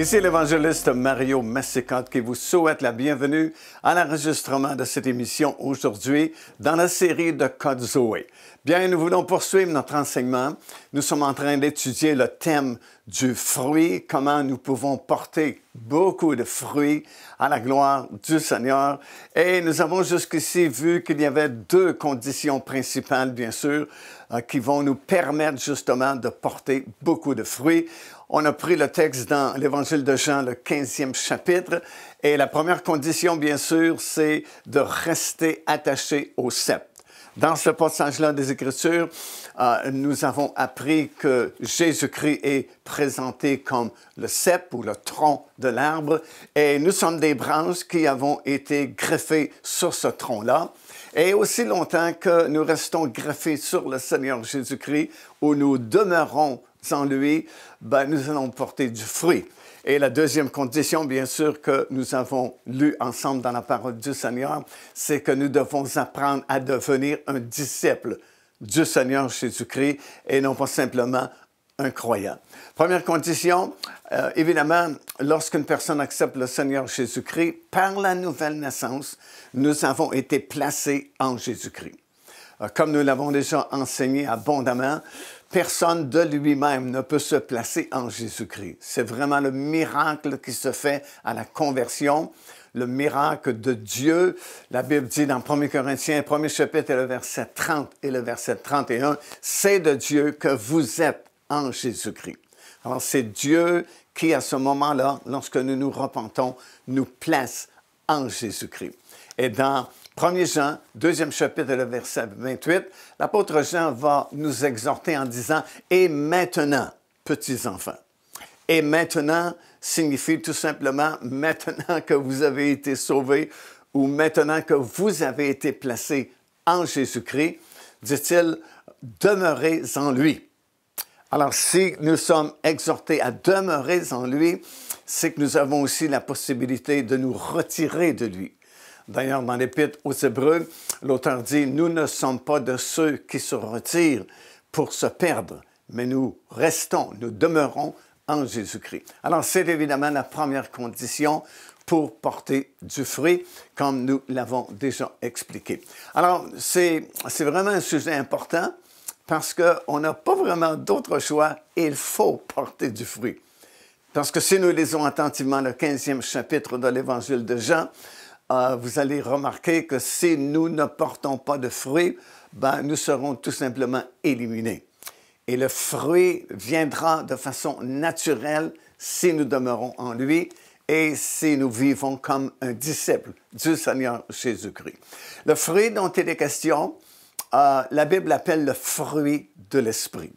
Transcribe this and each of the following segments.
Ici l'évangéliste Mario Massicotte qui vous souhaite la bienvenue à l'enregistrement de cette émission aujourd'hui dans la série de Code Zoé. Bien, nous voulons poursuivre notre enseignement. Nous sommes en train d'étudier le thème du fruit, comment nous pouvons porter beaucoup de fruits à la gloire du Seigneur. Et nous avons jusqu'ici vu qu'il y avait deux conditions principales, bien sûr, euh, qui vont nous permettre justement de porter beaucoup de fruits. On a pris le texte dans l'Évangile de Jean, le 15e chapitre, et la première condition, bien sûr, c'est de rester attaché au cep. Dans ce passage-là des Écritures, euh, nous avons appris que Jésus-Christ est présenté comme le cep ou le tronc de l'arbre et nous sommes des branches qui avons été greffées sur ce tronc-là. Et aussi longtemps que nous restons greffés sur le Seigneur Jésus-Christ, où nous demeurons sans lui, ben, nous allons porter du fruit. Et la deuxième condition, bien sûr, que nous avons lu ensemble dans la parole du Seigneur, c'est que nous devons apprendre à devenir un disciple du Seigneur Jésus-Christ et non pas simplement un croyant. Première condition, euh, évidemment, lorsqu'une personne accepte le Seigneur Jésus-Christ, par la nouvelle naissance, nous avons été placés en Jésus-Christ. Euh, comme nous l'avons déjà enseigné abondamment, Personne de lui-même ne peut se placer en Jésus-Christ. C'est vraiment le miracle qui se fait à la conversion, le miracle de Dieu. La Bible dit dans 1 Corinthiens, 1 chapitre et le verset 30 et le verset 31, c'est de Dieu que vous êtes en Jésus-Christ. Alors c'est Dieu qui, à ce moment-là, lorsque nous nous repentons, nous place en Jésus-Christ. Et dans 1er Jean, deuxième chapitre, le verset 28, l'apôtre Jean va nous exhorter en disant Et maintenant, petits enfants. Et maintenant signifie tout simplement maintenant que vous avez été sauvés ou maintenant que vous avez été placés en Jésus-Christ, dit-il, demeurez en lui. Alors si nous sommes exhortés à demeurer en lui, c'est que nous avons aussi la possibilité de nous retirer de lui. D'ailleurs, dans l'Épître aux Hébreux, l'auteur dit, Nous ne sommes pas de ceux qui se retirent pour se perdre, mais nous restons, nous demeurons en Jésus-Christ. Alors, c'est évidemment la première condition pour porter du fruit, comme nous l'avons déjà expliqué. Alors, c'est vraiment un sujet important parce qu'on n'a pas vraiment d'autre choix. Il faut porter du fruit. Parce que si nous lisons attentivement le 15e chapitre de l'Évangile de Jean, ah, vous allez remarquer que si nous ne portons pas de fruits, ben, nous serons tout simplement éliminés. Et le fruit viendra de façon naturelle si nous demeurons en lui et si nous vivons comme un disciple du Seigneur Jésus-Christ. Le fruit dont il est question, euh, la Bible appelle le fruit de l'esprit.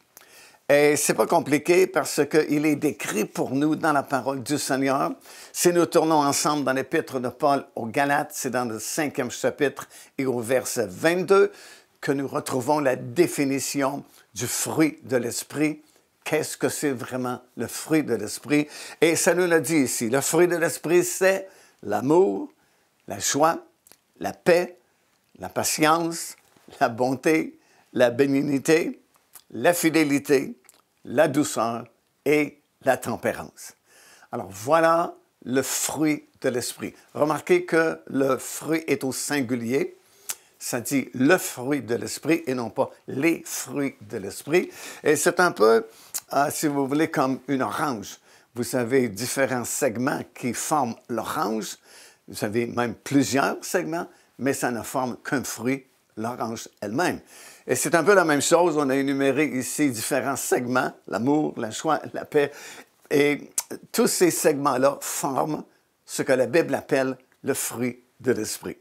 Et c'est pas compliqué parce qu'il est décrit pour nous dans la parole du Seigneur. Si nous tournons ensemble dans l'épître de Paul aux Galates, c'est dans le cinquième chapitre et au verset 22 que nous retrouvons la définition du fruit de l'esprit. Qu'est-ce que c'est vraiment le fruit de l'esprit? Et ça nous le dit ici. Le fruit de l'esprit, c'est l'amour, la joie, la paix, la patience, la bonté, la bénignité, la fidélité, la douceur et la tempérance. Alors voilà le fruit de l'esprit. Remarquez que le fruit est au singulier. Ça dit le fruit de l'esprit et non pas les fruits de l'esprit. Et c'est un peu, euh, si vous voulez, comme une orange. Vous avez différents segments qui forment l'orange. Vous avez même plusieurs segments, mais ça ne forme qu'un fruit, l'orange elle-même. Et c'est un peu la même chose. On a énuméré ici différents segments, l'amour, la joie, la paix. Et tous ces segments-là forment ce que la Bible appelle le fruit de l'esprit.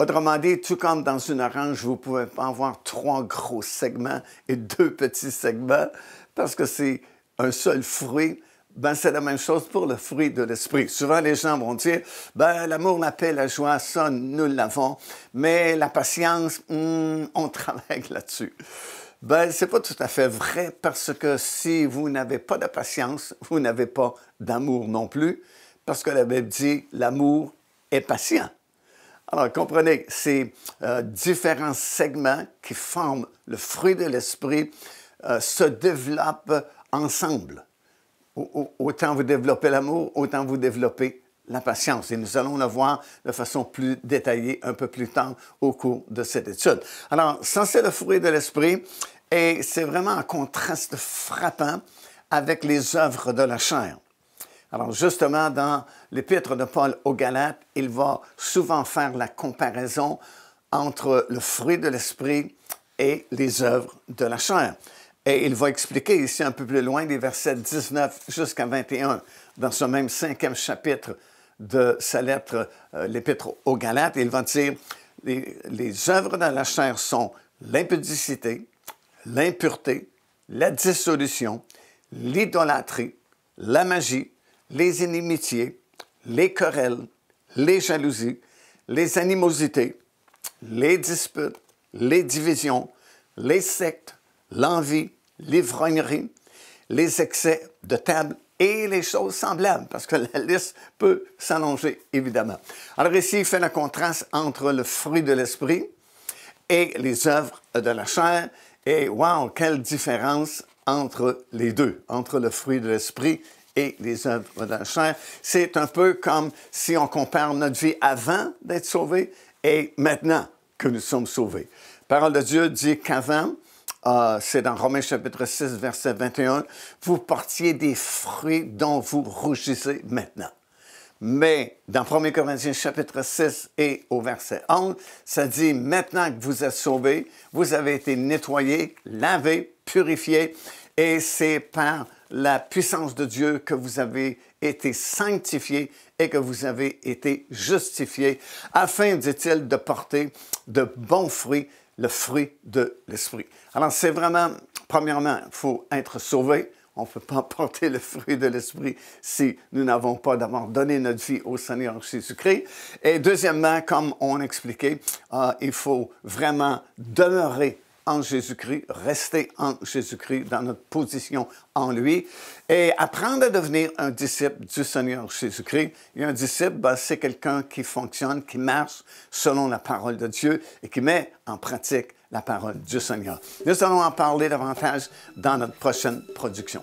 Autrement dit, tout comme dans une orange, vous pouvez pas avoir trois gros segments et deux petits segments parce que c'est un seul fruit ben, c'est la même chose pour le fruit de l'esprit. Souvent, les gens vont dire, ben, l'amour, la paix, la joie, ça, nous l'avons, mais la patience, hmm, on travaille là-dessus. Ben, c'est pas tout à fait vrai parce que si vous n'avez pas de patience, vous n'avez pas d'amour non plus, parce que la Bible dit, l'amour est patient. Alors, comprenez, ces euh, différents segments qui forment le fruit de l'esprit euh, se développent ensemble autant vous développez l'amour, autant vous développez la patience. Et nous allons le voir de façon plus détaillée un peu plus tard au cours de cette étude. Alors, c'est le fruit de l'esprit, et c'est vraiment un contraste frappant avec les œuvres de la chair. Alors justement, dans l'épître de Paul aux Galates, il va souvent faire la comparaison entre le fruit de l'esprit et les œuvres de la chair. Et il va expliquer ici un peu plus loin des versets 19 jusqu'à 21 dans ce même cinquième chapitre de sa lettre, euh, l'épître aux Galates. Il va dire, les, les œuvres dans la chair sont l'impudicité, l'impureté, la dissolution, l'idolâtrie, la magie, les inimitiés, les querelles, les jalousies, les animosités, les disputes, les divisions, les sectes, l'envie, l'ivrognerie, les excès de table et les choses semblables, parce que la liste peut s'allonger, évidemment. Alors ici, il fait le contraste entre le fruit de l'esprit et les œuvres de la chair, et wow, quelle différence entre les deux, entre le fruit de l'esprit et les œuvres de la chair. C'est un peu comme si on compare notre vie avant d'être sauvé et maintenant que nous sommes sauvés. parole de Dieu dit qu'avant, ah, c'est dans Romains chapitre 6, verset 21, vous portiez des fruits dont vous rougissez maintenant. Mais dans 1 Corinthiens chapitre 6 et au verset 11, ça dit, maintenant que vous êtes sauvés, vous avez été nettoyés, lavés, purifiés, et c'est par la puissance de Dieu que vous avez été sanctifiés et que vous avez été justifiés, afin, dit-il, de porter de bons fruits le fruit de l'esprit. Alors, c'est vraiment, premièrement, il faut être sauvé. On ne peut pas porter le fruit de l'esprit si nous n'avons pas d'abord donné notre vie au Seigneur Jésus-Christ. Et deuxièmement, comme on expliquait, euh, il faut vraiment demeurer en Jésus-Christ, rester en Jésus-Christ, dans notre position en lui, et apprendre à devenir un disciple du Seigneur Jésus-Christ. un disciple, bah, c'est quelqu'un qui fonctionne, qui marche selon la parole de Dieu et qui met en pratique la parole du Seigneur. Nous allons en parler davantage dans notre prochaine production.